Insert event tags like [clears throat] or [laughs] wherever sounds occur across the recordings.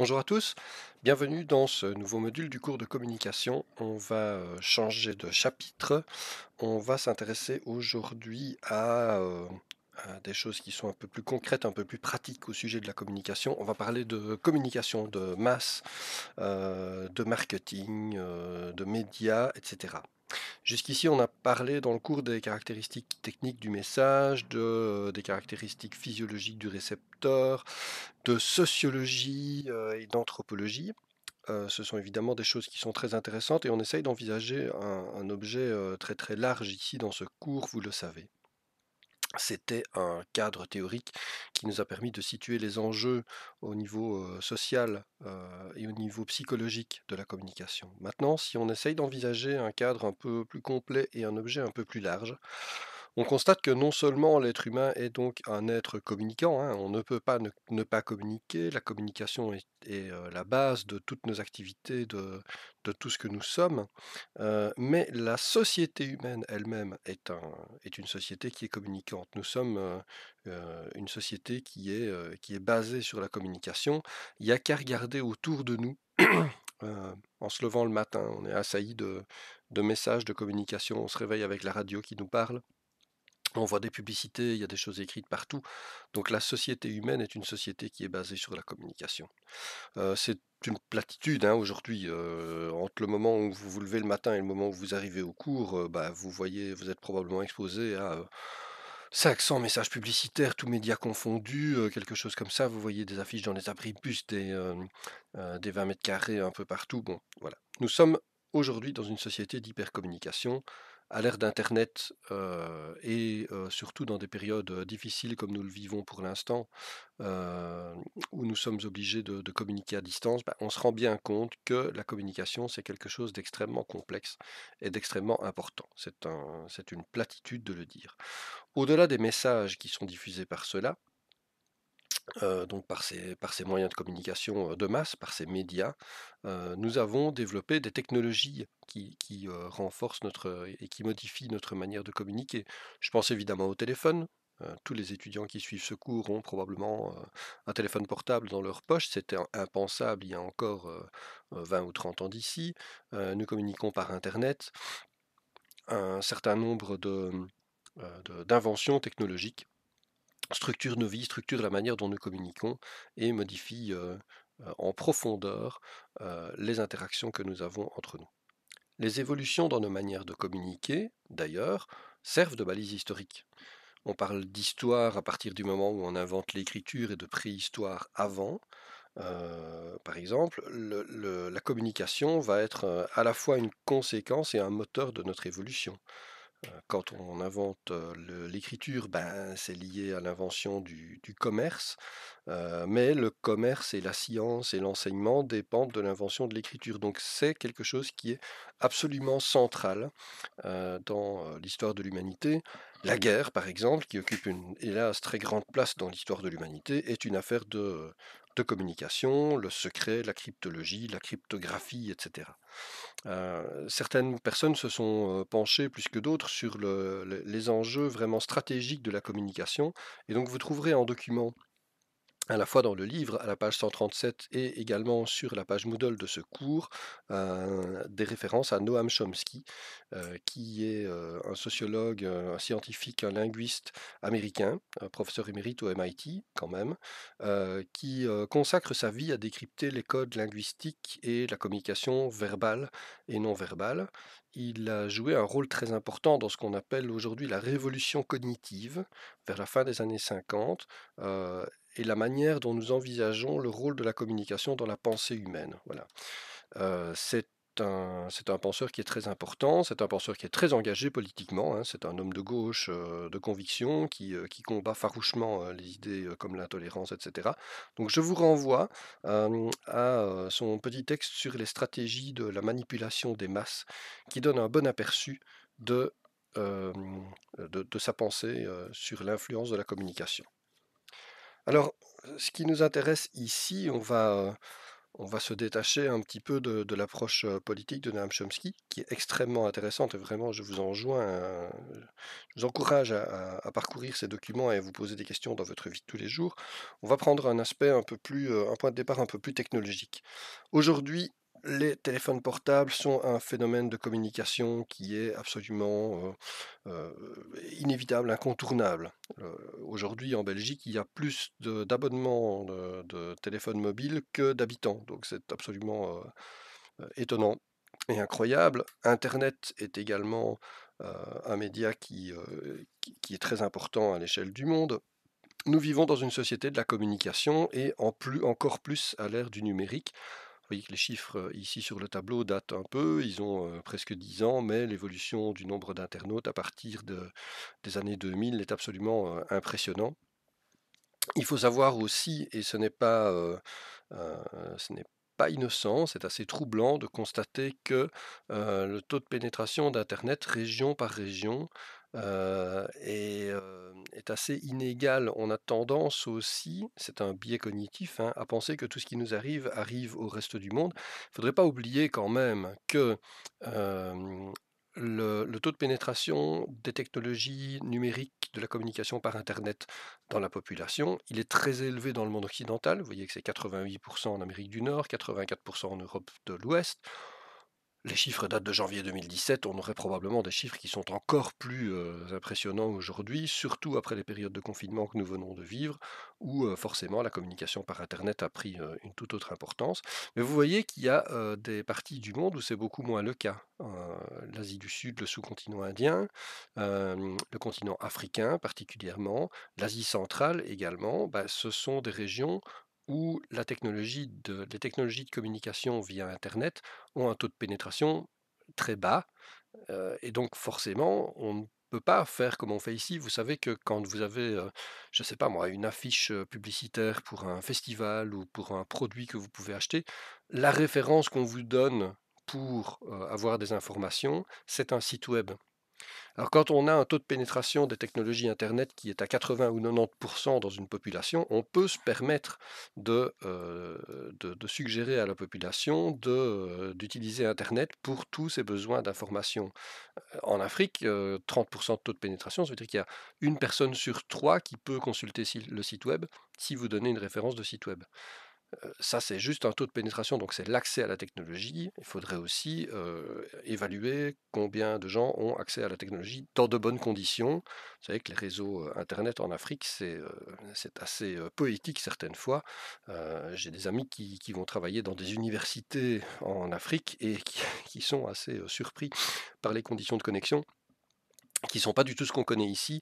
Bonjour à tous, bienvenue dans ce nouveau module du cours de communication. On va euh, changer de chapitre. On va s'intéresser aujourd'hui euh, à, des choses qui sont un peu plus concrètes, un peu plus pratiques au sujet de la communication. On va parler de communication de masse, euh, de marketing, de médias, etc. Jusqu'ici, on a parlé dans le cours des caractéristiques techniques du message, euh, des caractéristiques physiologiques du récepteur, de sociologie euh, et d'anthropologie. Euh, ce sont évidemment des choses qui sont très intéressantes et on essaye d'envisager un objet très très large ici dans ce cours, vous le savez c'était un cadre théorique qui nous a permis de situer les enjeux au niveau social et au niveau psychologique de la communication. Maintenant, si on essaye d'envisager un cadre un peu plus complet et un objet un peu plus large, on constate que non seulement l'être humain est donc un être communicant, hein, on ne peut pas ne, pas communiquer, la communication est, euh, la base de toutes nos activités, de, tout ce que nous sommes, euh, mais la société humaine elle-même est, une société qui est communicante. Nous sommes euh, une société qui est, qui est basée sur la communication. Il n'y a qu'à regarder autour de nous. [clears throat] en se levant le matin, on est assailli de, de, messages de communication, on se réveille avec la radio qui nous parle, on voit des publicités, il y a des choses écrites partout. Donc la société humaine est une société qui est basée sur la communication. c'est une platitude hein, aujourd'hui. entre le moment où vous vous levez le matin et le moment où vous arrivez au cours, bah, vous voyez, vous êtes probablement exposé à 500 messages publicitaires, tous médias confondus, quelque chose comme ça. Vous voyez des affiches dans les abris, des, des 20 mètres carrés un peu partout. Bon, voilà. Nous sommes aujourd'hui dans une société d'hypercommunication à l'ère d'Internet et surtout dans des périodes difficiles comme nous le vivons pour l'instant, où nous sommes obligés de, communiquer à distance, bah, on se rend bien compte que la communication, c'est quelque chose d'extrêmement complexe et d'extrêmement important. C'est une platitude de le dire. Au-delà des messages qui sont diffusés par cela, euh, donc par ces, moyens de communication euh, de masse, par ces médias, euh, nous avons développé des technologies qui, renforcent notre, et qui modifient notre manière de communiquer. Je pense évidemment au téléphone. Tous les étudiants qui suivent ce cours ont probablement un téléphone portable dans leur poche. C'était impensable il y a encore 20 ou 30 ans d'ici. Nous communiquons par Internet. Un certain nombre d'inventions technologiques structure nos vies, structure la manière dont nous communiquons et modifie en profondeur les interactions que nous avons entre nous. Les évolutions dans nos manières de communiquer, d'ailleurs, servent de balises historiques. On parle d'histoire à partir du moment où on invente l'écriture et de préhistoire avant. par exemple, la communication va être à la fois une conséquence et un moteur de notre évolution. Euh, quand on invente l'écriture, ben, c'est lié à l'invention du, commerce, mais le commerce et la science et l'enseignement dépendent de l'invention de l'écriture. Donc c'est quelque chose qui est absolument central dans l'histoire de l'humanité. La guerre, par exemple, qui occupe une hélas très grande place dans l'histoire de l'humanité, est une affaire de, de communication, le secret, la cryptologie, la cryptographie, etc. Euh, certaines personnes se sont euh, penchées plus que d'autres sur les enjeux vraiment stratégiques de la communication, et donc vous trouverez en document à la fois dans le livre, à la page 137 et également sur la page Moodle de ce cours, euh, des références à Noam Chomsky, euh, qui est euh, un sociologue, un scientifique, un linguiste américain, un professeur émérite au MIT quand même, qui consacre sa vie à décrypter les codes linguistiques et la communication verbale et non verbale. Il a joué un rôle très important dans ce qu'on appelle aujourd'hui la révolution cognitive vers la fin des années 50 et la manière dont nous envisageons le rôle de la communication dans la pensée humaine. Voilà. Euh, c'est un, penseur qui est très important, c'est un penseur qui est très engagé politiquement, hein. c'est un homme de gauche, euh, de conviction, qui, euh, combat farouchement les idées comme l'intolérance, etc. Donc je vous renvoie à son petit texte sur les stratégies de la manipulation des masses, qui donne un bon aperçu de sa pensée sur l'influence de la communication. Alors, ce qui nous intéresse ici, on va, on va se détacher un petit peu de, l'approche politique de Noam Chomsky, qui est extrêmement intéressante, et vraiment, je vous enjoins, je vous encourage à, parcourir ces documents et à vous poser des questions dans votre vie de tous les jours. On va prendre un aspect un peu plus, un point de départ un peu plus technologique. Aujourd'hui, les téléphones portables sont un phénomène de communication qui est absolument euh, euh, inévitable, incontournable. Euh, aujourd'hui, en Belgique, il y a plus d'abonnements de, téléphones mobiles que d'habitants. Donc c'est absolument étonnant et incroyable. Internet est également un média qui, qui est très important à l'échelle du monde. Nous vivons dans une société de la communication et en plus, encore plus à l'ère du numérique vous voyez que les chiffres euh, ici sur le tableau datent un peu, ils ont euh, presque 10 ans, mais l'évolution du nombre d'internautes à partir des années 2000 est absolument euh, impressionnant. Il faut savoir aussi, et ce n'est pas, ce n'est pas innocent, c'est assez troublant de constater que le taux de pénétration d'Internet région par région est, assez inégal. On a tendance aussi, c'est un biais cognitif, hein, à penser que tout ce qui nous arrive arrive au reste du monde. Il ne faudrait pas oublier quand même que le, le, taux de pénétration des technologies numériques de la communication par Internet dans la population, il est très élevé dans le monde occidental. Vous voyez que c'est 88% en Amérique du Nord, 84% en Europe de l'Ouest les chiffres datent de janvier 2017, on aurait probablement des chiffres qui sont encore plus impressionnants aujourd'hui, surtout après les périodes de confinement que nous venons de vivre, où forcément la communication par Internet a pris une toute autre importance. Mais vous voyez qu'il y a des parties du monde où c'est beaucoup moins le cas. Hein. L'Asie du Sud, le sous-continent indien, le continent africain particulièrement, l'Asie centrale également, bah, ce sont des régions où les technologies de communication via Internet ont un taux de pénétration très bas. Euh, et donc forcément, on ne peut pas faire comme on fait ici. Vous savez que quand vous avez, euh, je ne sais pas moi, une affiche euh, publicitaire pour un festival ou pour un produit que vous pouvez acheter, la référence qu'on vous donne pour avoir des informations, c'est un site web. Alors quand on a un taux de pénétration des technologies Internet qui est à 80 ou 90% dans une population, on peut se permettre de, euh, suggérer à la population euh, d'utiliser Internet pour tous ses besoins d'information. En Afrique, 30% euh, de taux de pénétration, ça veut dire qu'il y a une personne sur trois qui peut consulter le site web si vous donnez une référence de site web ça, c'est juste un taux de pénétration, donc c'est l'accès à la technologie. Il faudrait aussi évaluer combien de gens ont accès à la technologie dans de bonnes conditions. Vous savez que les réseaux Internet en Afrique, c'est assez poétique certaines fois. J'ai des amis qui, vont travailler dans des universités en Afrique et qui [laughs] sont assez surpris par les conditions de connexion qui ne sont pas du tout ce qu'on connaît ici.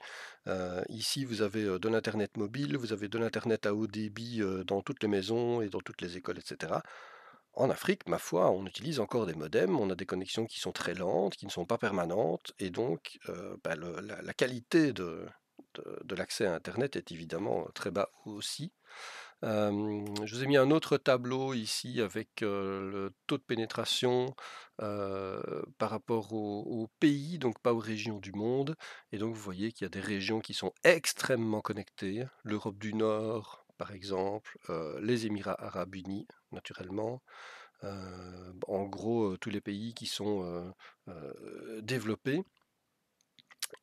ici, vous avez de l'Internet mobile, vous avez de l'Internet à haut débit dans toutes les maisons et dans toutes les écoles, etc. En Afrique, ma foi, on utilise encore des modems, on a des connexions qui sont très lentes, qui ne sont pas permanentes, et donc bah, la, qualité de, de, de l'accès à Internet est évidemment très bas aussi je vous ai mis un autre tableau ici avec le taux de pénétration par rapport aux pays, donc pas aux régions du monde. Et donc vous voyez qu'il y a des régions qui sont extrêmement connectées. L'Europe du Nord, par exemple, les Émirats arabes unis, naturellement. en gros, tous les pays qui sont développés.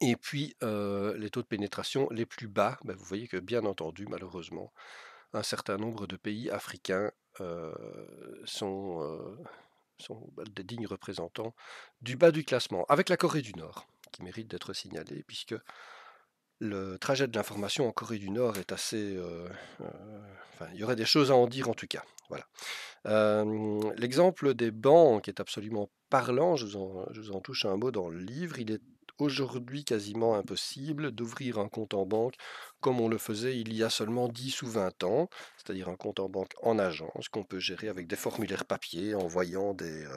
Et puis, les taux de pénétration les plus bas, ben, vous voyez que bien entendu, malheureusement, un certain nombre de pays africains euh, sont, euh, bah, des dignes représentants du bas du classement, avec la Corée du Nord, qui mérite d'être signalée, puisque le trajet de l'information en Corée du Nord est assez... Euh, enfin, il y aurait des choses à en dire en tout cas. Voilà. L'exemple des banques est absolument parlant, je vous, en, touche un mot dans le livre. Il est aujourd'hui quasiment impossible d'ouvrir un compte en banque comme on le faisait il y a seulement 10 ou 20 ans, c'est-à-dire un compte en banque en agence qu'on peut gérer avec des formulaires papier, en voyant euh,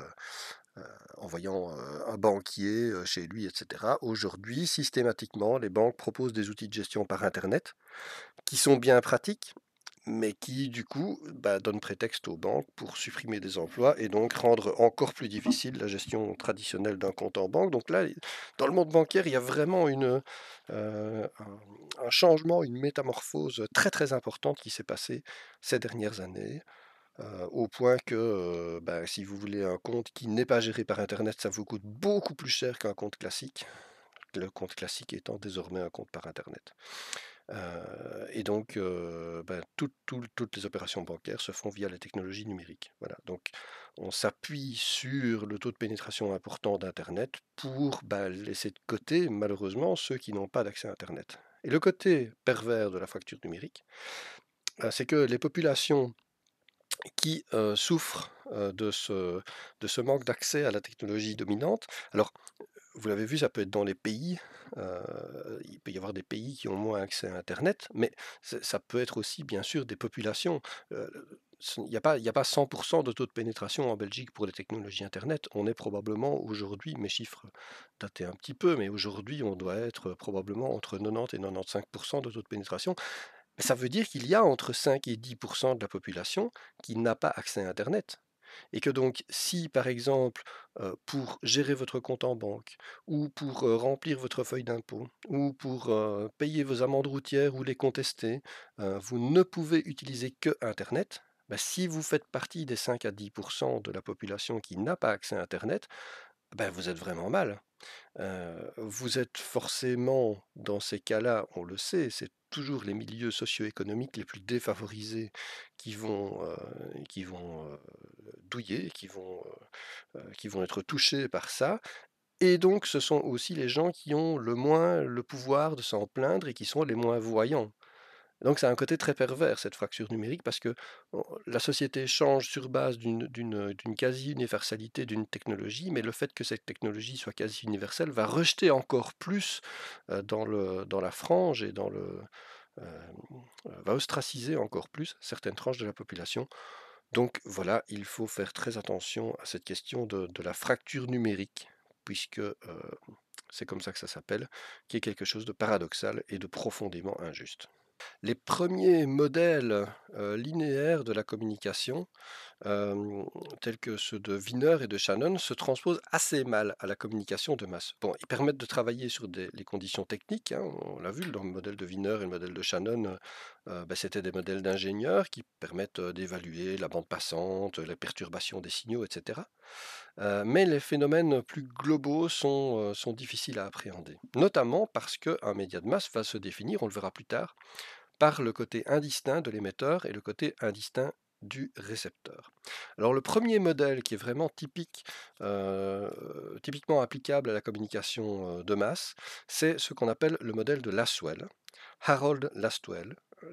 euh, en voyant euh, un banquier chez lui, etc. Aujourd'hui, systématiquement, les banques proposent des outils de gestion par Internet qui sont bien pratiques, mais qui, du coup, bah, donne prétexte aux banques pour supprimer des emplois et donc rendre encore plus difficile la gestion traditionnelle d'un compte en banque. Donc là, dans le monde bancaire, il y a vraiment une, euh, un, changement, une métamorphose très très importante qui s'est passée ces dernières années. Euh, au point que euh, bah, si vous voulez un compte qui n'est pas géré par Internet, ça vous coûte beaucoup plus cher qu'un compte classique, le compte classique étant désormais un compte par Internet. Euh, et donc, euh, ben, toutes les opérations bancaires se font via la technologie numérique. Voilà. Donc, on s'appuie sur le taux de pénétration important d'Internet pour ben, laisser de côté, malheureusement, ceux qui n'ont pas d'accès à Internet. Et le côté pervers de la fracture numérique, ben, c'est que les populations qui euh, souffrent de, ce, de, ce, manque d'accès à la technologie dominante. Alors, vous l'avez vu, ça peut être dans les pays. Euh, il peut y avoir des pays qui ont moins accès à Internet, mais ça peut être aussi, bien sûr, des populations. Euh, il n'y a, pas, 100% de taux de pénétration en Belgique pour les technologies Internet. On est probablement aujourd'hui, mes chiffres dataient un petit peu, mais aujourd'hui on doit être probablement entre 90 et 95% de taux de pénétration. ça veut dire qu'il y a entre 5 et 10% de la population qui n'a pas accès à Internet. Et que donc, si par exemple, pour gérer votre compte en banque, ou pour remplir votre feuille d'impôt, ou pour payer vos amendes routières ou les contester, vous ne pouvez utiliser que Internet, bah, si vous faites partie des 5 à 10 de la population qui n'a pas accès à Internet, bah, vous êtes vraiment mal vous êtes forcément, dans ces cas-là, on le sait, c'est toujours les milieux socio-économiques les plus défavorisés qui vont, qui vont douiller, qui vont, qui vont être touchés par ça. Et donc, ce sont aussi les gens qui ont le moins le pouvoir de s'en plaindre et qui sont les moins voyants. Donc ça un côté très pervers, cette fracture numérique, parce que la société change sur base d'une quasi-universalité d'une technologie, mais le fait que cette technologie soit quasi-universelle va rejeter encore plus dans, la frange et va ostraciser encore plus certaines tranches de la population. Donc voilà, il faut faire très attention à cette question de, la fracture numérique, puisque c'est comme ça que ça s'appelle, qui est quelque chose de paradoxal et de profondément injuste. Les premiers modèles linéaires de la communication tels que ceux de Wiener et de Shannon, se transposent assez mal à la communication de masse. Bon, ils permettent de travailler sur des, les conditions techniques. Hein, on l'a vu dans le modèle de Wiener et le modèle de Shannon, euh, ben, c'était des modèles d'ingénieurs qui permettent d'évaluer la bande passante, les perturbations des signaux, etc. mais les phénomènes plus globaux sont, sont difficiles à appréhender, notamment parce qu'un média de masse va se définir, on le verra plus tard, par le côté indistinct de l'émetteur et le côté indistinct du récepteur. Alors le premier modèle qui est vraiment typique, euh, typiquement applicable à la communication euh, de masse, c'est ce qu'on appelle le modèle de Laswell. Harold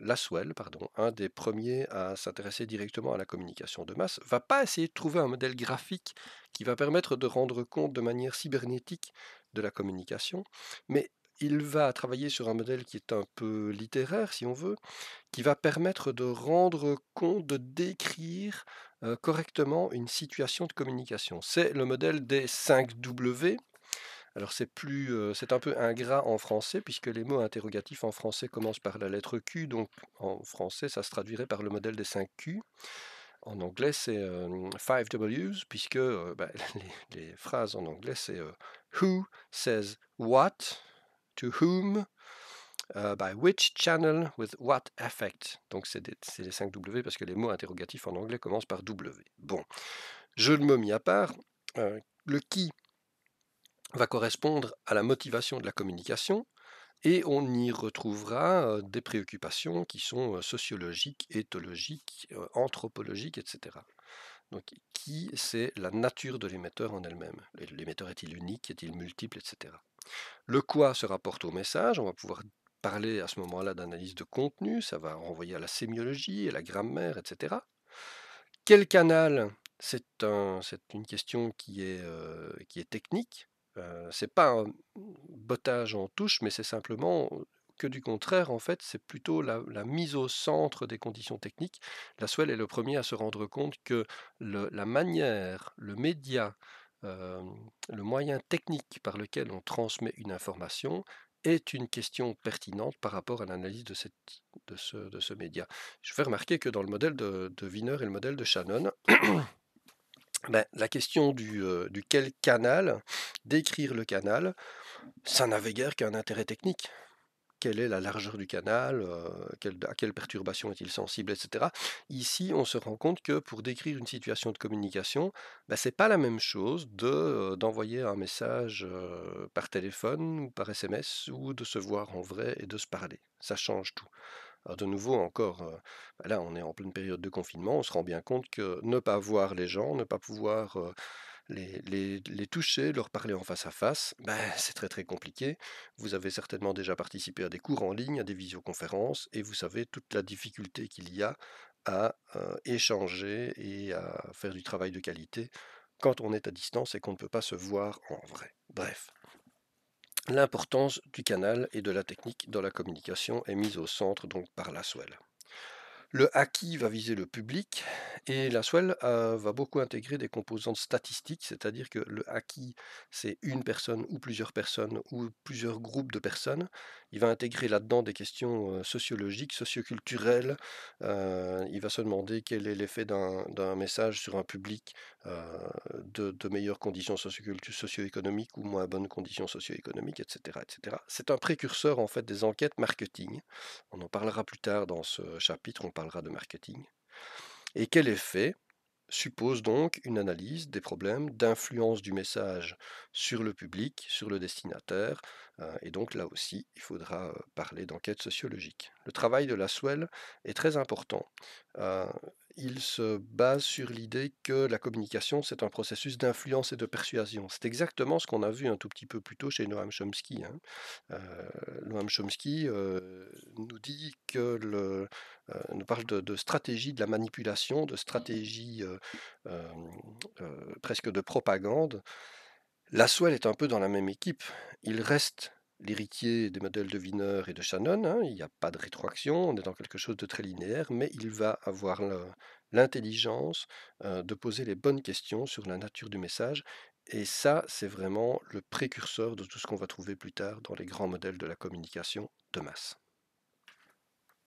Laswell, pardon, un des premiers à s'intéresser directement à la communication de masse, va pas essayer de trouver un modèle graphique qui va permettre de rendre compte de manière cybernétique de la communication, mais il va travailler sur un modèle qui est un peu littéraire, si on veut, qui va permettre de rendre compte, de décrire euh, correctement une situation de communication. C'est le modèle des 5 W. Alors c'est plus, euh, c'est un peu ingrat en français puisque les mots interrogatifs en français commencent par la lettre Q, donc en français ça se traduirait par le modèle des 5 Q. En anglais c'est 5 euh, W's puisque bah, [laughs] les, phrases en anglais c'est Who says what, to whom, euh, by which channel, with what effect. Donc c'est les 5 W parce que les mots interrogatifs en anglais commencent par W. Bon, je le me mis à part, euh, le qui va correspondre à la motivation de la communication et on y retrouvera euh, des préoccupations qui sont sociologiques, éthologiques, anthropologiques, etc. Donc qui, c'est la nature de l'émetteur en elle-même. L'émetteur est-il unique, est-il multiple, etc. Le quoi se rapporte au message, on va pouvoir parler à ce moment-là d'analyse de contenu, ça va renvoyer à la sémiologie, à la grammaire, etc. Quel canal C'est une question qui est, euh, technique. Euh, ce n'est pas un bottage en touche, mais c'est simplement que du contraire, en fait, c'est plutôt la, mise au centre des conditions techniques. La Swell est le premier à se rendre compte que la manière, le média, le moyen technique par lequel on transmet une information est une question pertinente par rapport à l'analyse de, de, ce, média. Je fais remarquer que dans le modèle de, Wiener et le modèle de Shannon, [coughs] ben, la question du quel canal, décrire le canal, ça n'avait guère qu'un intérêt technique quelle est la largeur du canal, euh, à quelle perturbation est-il sensible, etc. Ici, on se rend compte que pour décrire une situation de communication, bah, ce n'est pas la même chose de, euh, d'envoyer un message euh, par téléphone ou par SMS ou de se voir en vrai et de se parler. Ça change tout. de nouveau, encore, bah, là, on est en pleine période de confinement, on se rend bien compte que ne pas voir les gens, ne pas pouvoir les, toucher, leur parler en face à face, ben, c'est très très compliqué. Vous avez certainement déjà participé à des cours en ligne, à des visioconférences, et vous savez toute la difficulté qu'il y a à euh, échanger et à faire du travail de qualité quand on est à distance et qu'on ne peut pas se voir en vrai. Bref. L'importance du canal et de la technique dans la communication est mise au centre donc par la le haki va viser le public et la swell euh, va beaucoup intégrer des composantes statistiques, c'est-à-dire que le acquis c'est une personne ou plusieurs personnes ou plusieurs groupes de personnes. Il va intégrer là-dedans des questions euh, sociologiques, socioculturelles. Euh, il va se demander quel est l'effet d'un message sur un public de, meilleures conditions socio-économiques ou moins bonnes conditions socio-économiques, etc. etc. C'est un précurseur en fait des enquêtes marketing. On en parlera plus tard dans ce chapitre parlera de marketing. Et quel effet suppose donc une analyse des problèmes d'influence du message sur le public, sur le destinataire, euh, et donc là aussi, il faudra euh, parler d'enquête sociologique. Le travail de la est très important. Euh, il se base sur l'idée que la communication, c'est un processus d'influence et de persuasion. C'est exactement ce qu'on a vu un tout petit peu plus tôt chez Noam Chomsky. Hein. Euh, Noam Chomsky euh, nous dit que le, euh, nous parle de, stratégie de la manipulation, de stratégie presque de propagande. La Laswell est un peu dans la même équipe. Il reste l'héritier des modèles de Wiener et de Shannon. Hein, il n'y a pas de rétroaction, on est dans quelque chose de très linéaire, mais il va avoir l'intelligence euh, de poser les bonnes questions sur la nature du message. Et ça, c'est vraiment le précurseur de tout ce qu'on va trouver plus tard dans les grands modèles de la communication de masse.